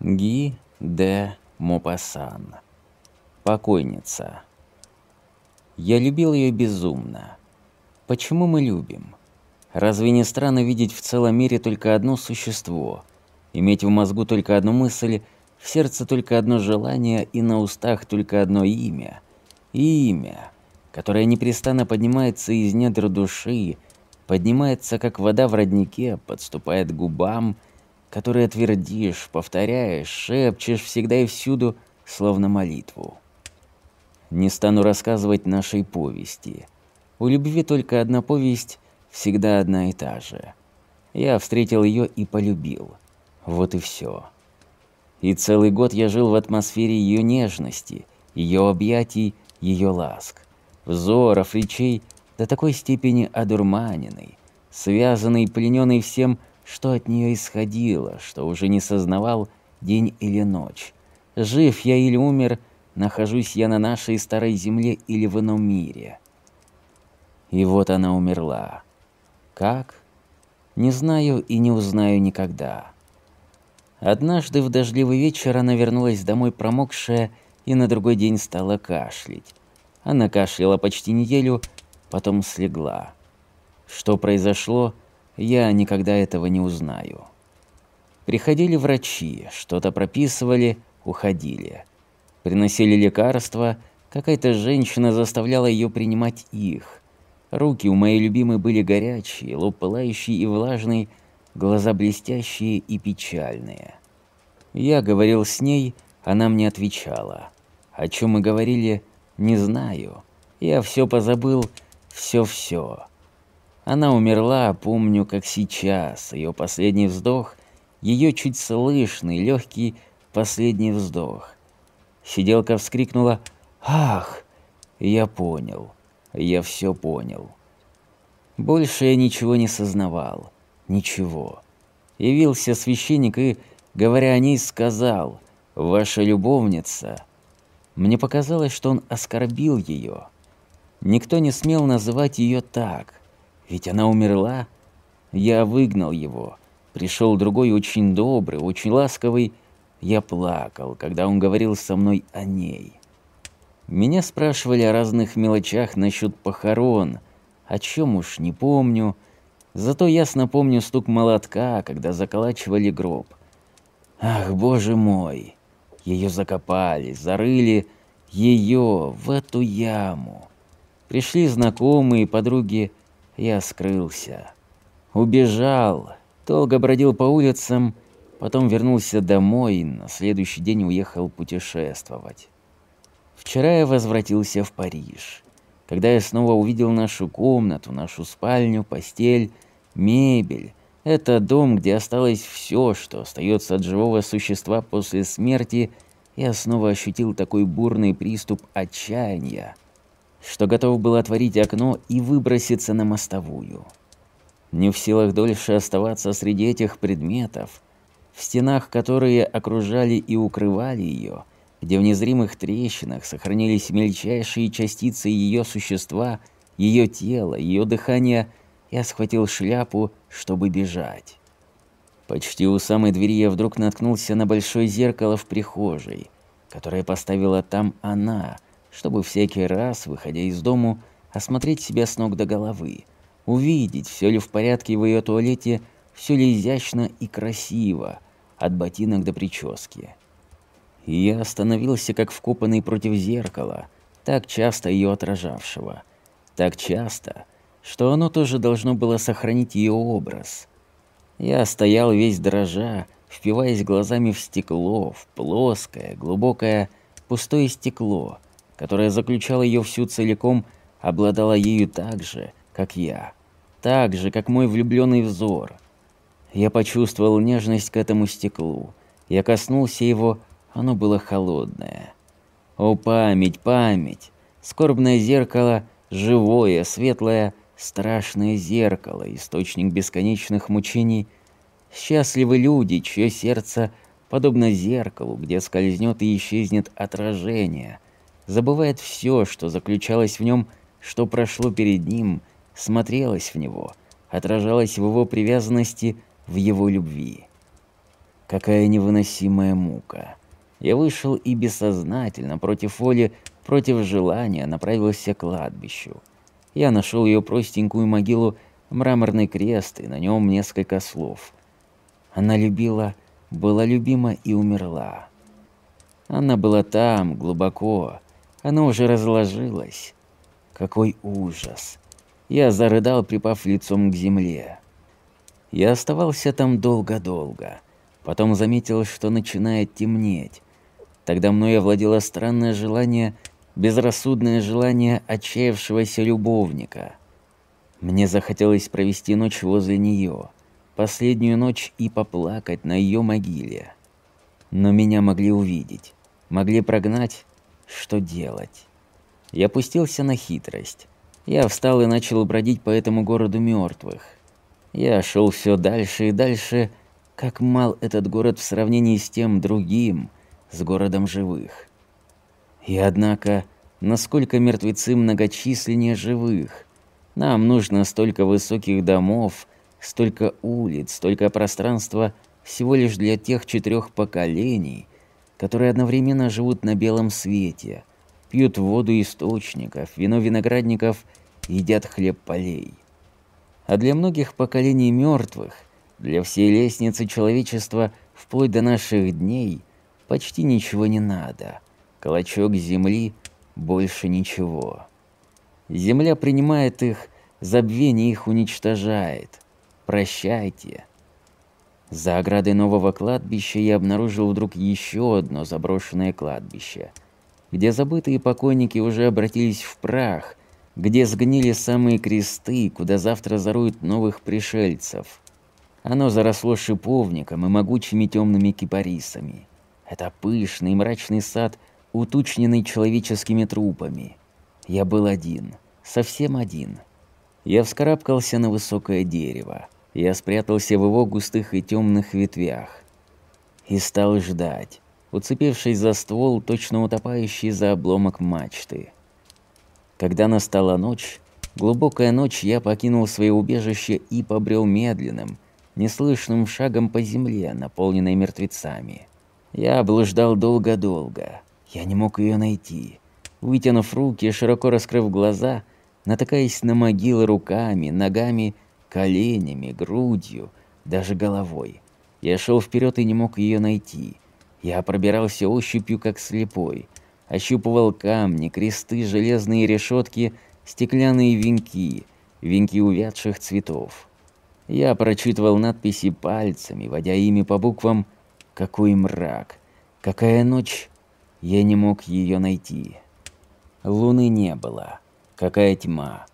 Ги де Мопассан. Покойница. Я любил ее безумно. Почему мы любим? Разве не странно видеть в целом мире только одно существо, иметь в мозгу только одну мысль, в сердце только одно желание и на устах только одно имя? И имя, которое непрестанно поднимается из недр души, поднимается, как вода в роднике, подступает к губам – которое твердишь, повторяешь, шепчешь всегда и всюду, словно молитву. Не стану рассказывать нашей повести. У любви только одна повесть, всегда одна и та же. Я встретил ее и полюбил. Вот и все. И целый год я жил в атмосфере ее нежности, ее объятий, ее ласк, взоров, речей, до такой степени одурманенный, связанный, плененный всем, что от нее исходило, что уже не сознавал день или ночь. Жив я или умер, нахожусь я на нашей старой земле или в ином мире. И вот она умерла. Как? Не знаю и не узнаю никогда. Однажды в дождливый вечер она вернулась домой промокшая и на другой день стала кашлять. Она кашляла почти неделю, потом слегла. Что произошло, я никогда этого не узнаю. Приходили врачи, что-то прописывали, уходили. Приносили лекарства, какая-то женщина заставляла ее принимать их. Руки у моей любимой были горячие, лоб пылающий и влажный, глаза блестящие и печальные. Я говорил с ней, она мне отвечала. О чем мы говорили, не знаю. Я все позабыл, все-все. Она умерла, помню, как сейчас, ее последний вздох, ее чуть слышный, легкий последний вздох. Сиделка вскрикнула «Ах!» Я понял, я все понял. Больше я ничего не сознавал, ничего. Явился священник и, говоря о ней, сказал «Ваша любовница». Мне показалось, что он оскорбил ее. Никто не смел называть ее так – ведь она умерла. Я выгнал его. Пришел другой очень добрый, очень ласковый. Я плакал, когда он говорил со мной о ней. Меня спрашивали о разных мелочах насчет похорон, о чем уж не помню. Зато ясно помню стук молотка, когда заколачивали гроб. Ах, боже мой! Ее закопали, зарыли ее в эту яму. Пришли знакомые, подруги я скрылся. Убежал, долго бродил по улицам, потом вернулся домой и на следующий день уехал путешествовать. Вчера я возвратился в Париж. Когда я снова увидел нашу комнату, нашу спальню, постель, мебель, это дом, где осталось все, что остается от живого существа после смерти, я снова ощутил такой бурный приступ отчаяния – что готов был отворить окно и выброситься на мостовую. Не в силах дольше оставаться среди этих предметов, в стенах, которые окружали и укрывали ее, где в незримых трещинах сохранились мельчайшие частицы ее существа, ее тела, ее дыхания, я схватил шляпу, чтобы бежать. Почти у самой двери я вдруг наткнулся на большое зеркало в прихожей, которое поставила там она — чтобы всякий раз, выходя из дому, осмотреть себя с ног до головы, увидеть, все ли в порядке в ее туалете, все ли изящно и красиво, от ботинок до прически. И я остановился как вкопанный против зеркала, так часто ее отражавшего, так часто, что оно тоже должно было сохранить ее образ. Я стоял весь дрожа, впиваясь глазами в стекло, в плоское, глубокое, пустое стекло, которая заключала ее всю целиком, обладала ею так же, как я, так же, как мой влюбленный взор. Я почувствовал нежность к этому стеклу. Я коснулся его, оно было холодное. О, память, память! Скорбное зеркало, живое, светлое, страшное зеркало, источник бесконечных мучений. Счастливы люди, чье сердце подобно зеркалу, где скользнет и исчезнет отражение – забывает все, что заключалось в нем, что прошло перед ним, смотрелось в него, отражалось в его привязанности, в его любви. Какая невыносимая мука. Я вышел и бессознательно, против воли, против желания, направился к кладбищу. Я нашел ее простенькую могилу, мраморный крест, и на нем несколько слов. Она любила, была любима и умерла. Она была там, глубоко, оно уже разложилось. Какой ужас. Я зарыдал, припав лицом к земле. Я оставался там долго-долго. Потом заметил, что начинает темнеть. Тогда мной овладело странное желание, безрассудное желание отчаявшегося любовника. Мне захотелось провести ночь возле нее, последнюю ночь и поплакать на ее могиле. Но меня могли увидеть, могли прогнать что делать. Я пустился на хитрость. Я встал и начал бродить по этому городу мертвых. Я шел все дальше и дальше, как мал этот город в сравнении с тем другим, с городом живых. И однако, насколько мертвецы многочисленнее живых. Нам нужно столько высоких домов, столько улиц, столько пространства всего лишь для тех четырех поколений, которые одновременно живут на белом свете, пьют воду источников, вино виноградников, едят хлеб полей. А для многих поколений мертвых, для всей лестницы человечества вплоть до наших дней почти ничего не надо. Колочок земли больше ничего. Земля принимает их, забвение их уничтожает. Прощайте, за оградой нового кладбища я обнаружил вдруг еще одно заброшенное кладбище, где забытые покойники уже обратились в прах, где сгнили самые кресты, куда завтра заруют новых пришельцев. Оно заросло шиповником и могучими темными кипарисами. Это пышный мрачный сад, утучненный человеческими трупами. Я был один, совсем один. Я вскарабкался на высокое дерево. Я спрятался в его густых и темных ветвях. И стал ждать, уцепившись за ствол, точно утопающий за обломок мачты. Когда настала ночь, глубокая ночь, я покинул свое убежище и побрел медленным, неслышным шагом по земле, наполненной мертвецами. Я блуждал долго-долго. Я не мог ее найти. Вытянув руки, широко раскрыв глаза, натыкаясь на могилы руками, ногами коленями, грудью, даже головой. Я шел вперед и не мог ее найти. Я пробирался ощупью, как слепой. Ощупывал камни, кресты, железные решетки, стеклянные венки, венки увядших цветов. Я прочитывал надписи пальцами, водя ими по буквам «Какой мрак! Какая ночь!» Я не мог ее найти. Луны не было. Какая тьма!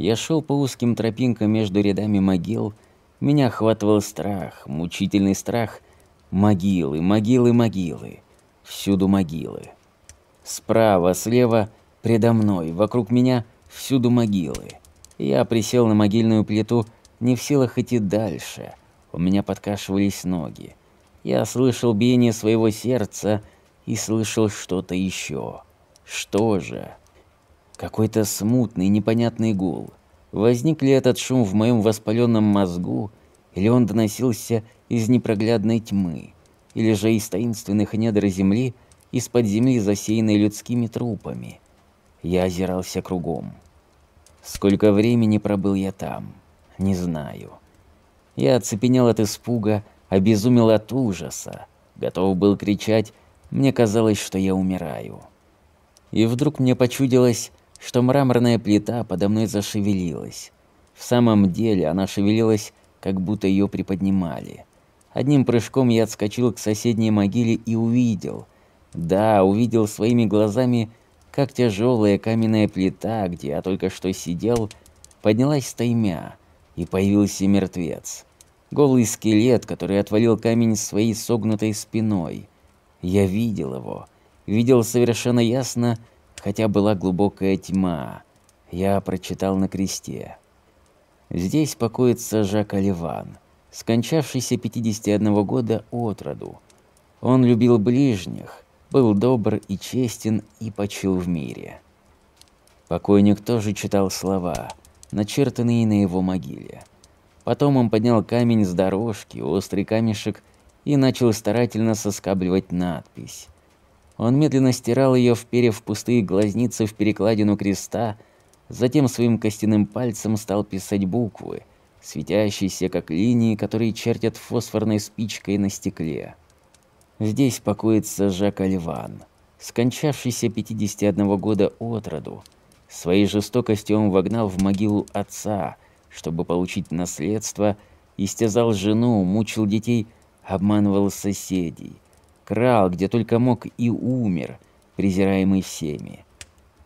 Я шел по узким тропинкам между рядами могил. Меня охватывал страх, мучительный страх. Могилы, могилы, могилы. Всюду могилы. Справа, слева, предо мной, вокруг меня всюду могилы. Я присел на могильную плиту, не в силах идти дальше. У меня подкашивались ноги. Я слышал биение своего сердца и слышал что-то еще. Что же? Какой-то смутный, непонятный гул. Возник ли этот шум в моем воспаленном мозгу, или он доносился из непроглядной тьмы, или же из таинственных недр земли, из-под земли, засеянной людскими трупами. Я озирался кругом. Сколько времени пробыл я там? Не знаю. Я оцепенел от испуга, обезумел от ужаса. Готов был кричать, мне казалось, что я умираю. И вдруг мне почудилось, что мраморная плита подо мной зашевелилась. В самом деле она шевелилась, как будто ее приподнимали. Одним прыжком я отскочил к соседней могиле и увидел. Да, увидел своими глазами, как тяжелая каменная плита, где я только что сидел, поднялась стоймя, и появился мертвец. Голый скелет, который отвалил камень своей согнутой спиной. Я видел его, видел совершенно ясно, хотя была глубокая тьма, я прочитал на кресте. Здесь покоится Жак Оливан, скончавшийся 51 года от роду. Он любил ближних, был добр и честен и почил в мире. Покойник тоже читал слова, начертанные на его могиле. Потом он поднял камень с дорожки, острый камешек, и начал старательно соскабливать надпись. Он медленно стирал ее, вперев пустые глазницы в перекладину креста, затем своим костяным пальцем стал писать буквы, светящиеся как линии, которые чертят фосфорной спичкой на стекле. Здесь покоится Жак Альван, скончавшийся 51 года от роду. Своей жестокостью он вогнал в могилу отца, чтобы получить наследство, истязал жену, мучил детей, обманывал соседей – крал, где только мог и умер, презираемый всеми.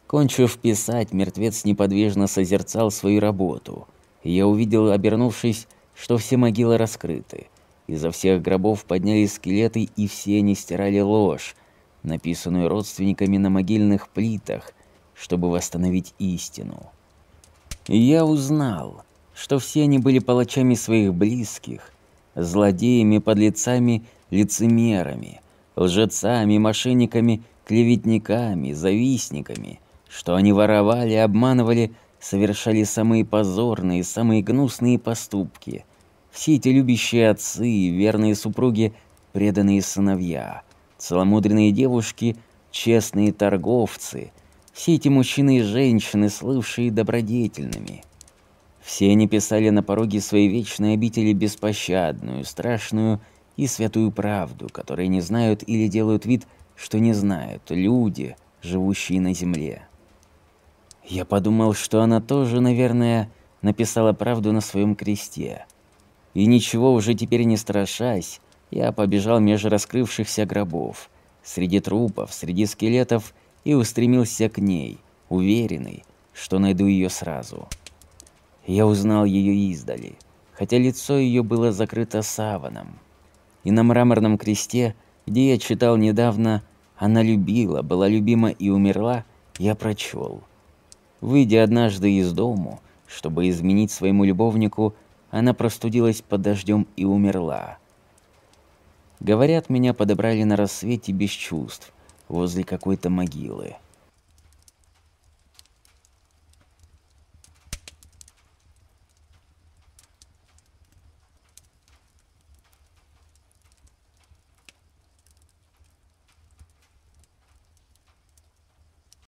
Кончив писать, мертвец неподвижно созерцал свою работу. я увидел, обернувшись, что все могилы раскрыты. Изо всех гробов подняли скелеты, и все они стирали ложь, написанную родственниками на могильных плитах, чтобы восстановить истину. И я узнал, что все они были палачами своих близких, злодеями, подлецами, лицемерами, лжецами, мошенниками, клеветниками, завистниками, что они воровали, обманывали, совершали самые позорные, самые гнусные поступки. Все эти любящие отцы, верные супруги, преданные сыновья, целомудренные девушки, честные торговцы, все эти мужчины и женщины, слывшие добродетельными. Все они писали на пороге своей вечной обители беспощадную, страшную и святую правду, которые не знают или делают вид, что не знают люди, живущие на земле. Я подумал, что она тоже, наверное, написала правду на своем кресте. И ничего уже теперь не страшась, я побежал между раскрывшихся гробов, среди трупов, среди скелетов и устремился к ней, уверенный, что найду ее сразу. Я узнал ее издали, хотя лицо ее было закрыто саваном и на мраморном кресте, где я читал недавно «Она любила, была любима и умерла», я прочел. Выйдя однажды из дому, чтобы изменить своему любовнику, она простудилась под дождем и умерла. Говорят, меня подобрали на рассвете без чувств, возле какой-то могилы.